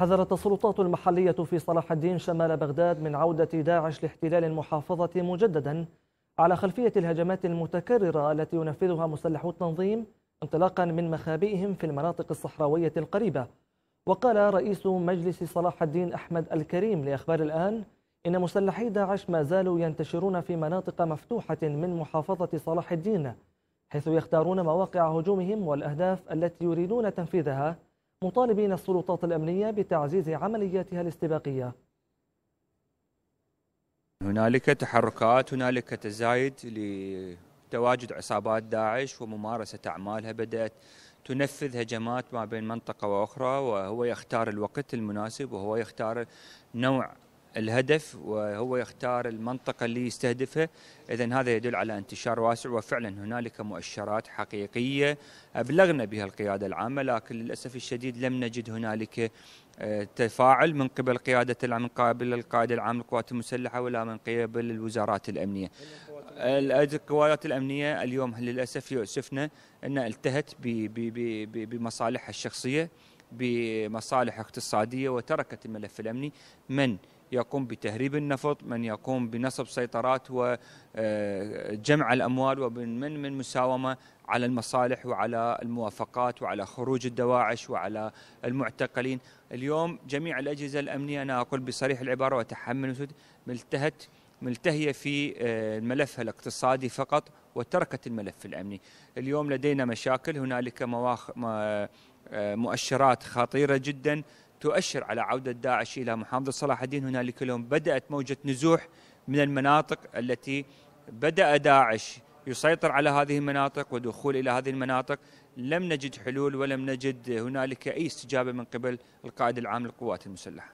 حذرت السلطات المحلية في صلاح الدين شمال بغداد من عودة داعش لاحتلال المحافظة مجددا على خلفية الهجمات المتكررة التي ينفذها مسلحو التنظيم انطلاقا من مخابئهم في المناطق الصحراوية القريبة وقال رئيس مجلس صلاح الدين أحمد الكريم لأخبار الآن إن مسلحي داعش ما زالوا ينتشرون في مناطق مفتوحة من محافظة صلاح الدين حيث يختارون مواقع هجومهم والأهداف التي يريدون تنفيذها مطالبين السلطات الأمنية بتعزيز عملياتها الاستباقية هنالك تحركات هنالك تزايد لتواجد عصابات داعش وممارسة أعمالها بدأت تنفذ هجمات ما بين منطقة وأخرى وهو يختار الوقت المناسب وهو يختار نوع الهدف وهو يختار المنطقة اللي يستهدفها إذا هذا يدل على انتشار واسع وفعلا هنالك مؤشرات حقيقية أبلغنا بها القيادة العامة لكن للأسف الشديد لم نجد هنالك آه، تفاعل من قبل قيادة من قبل القائد العام للقوات المسلحة ولا من قبل الوزارات الأمنية القوات الامنيه اليوم للاسف يؤسفنا انها التهت بمصالحها الشخصيه بمصالح اقتصاديه وتركت الملف الامني من يقوم بتهريب النفط من يقوم بنصب سيطرات وجمع آه، الأموال ومن من من مساومة على المصالح وعلى الموافقات وعلى خروج الدواعش وعلى المعتقلين اليوم جميع الأجهزة الأمنية أنا أقول بصريح العبارة وأتحمل التهت ملتهية في آه، ملفها الاقتصادي فقط وتركت الملف الأمني اليوم لدينا مشاكل هنالك مواخ... آه، مؤشرات خطيرة جدا تؤشر على عودة داعش إلى محافظة صلاح الدين هنالك اليوم بدأت موجة نزوح من المناطق التي بدأ داعش يسيطر على هذه المناطق ودخول الى هذه المناطق لم نجد حلول ولم نجد هنالك اي استجابه من قبل القائد العام للقوات المسلحه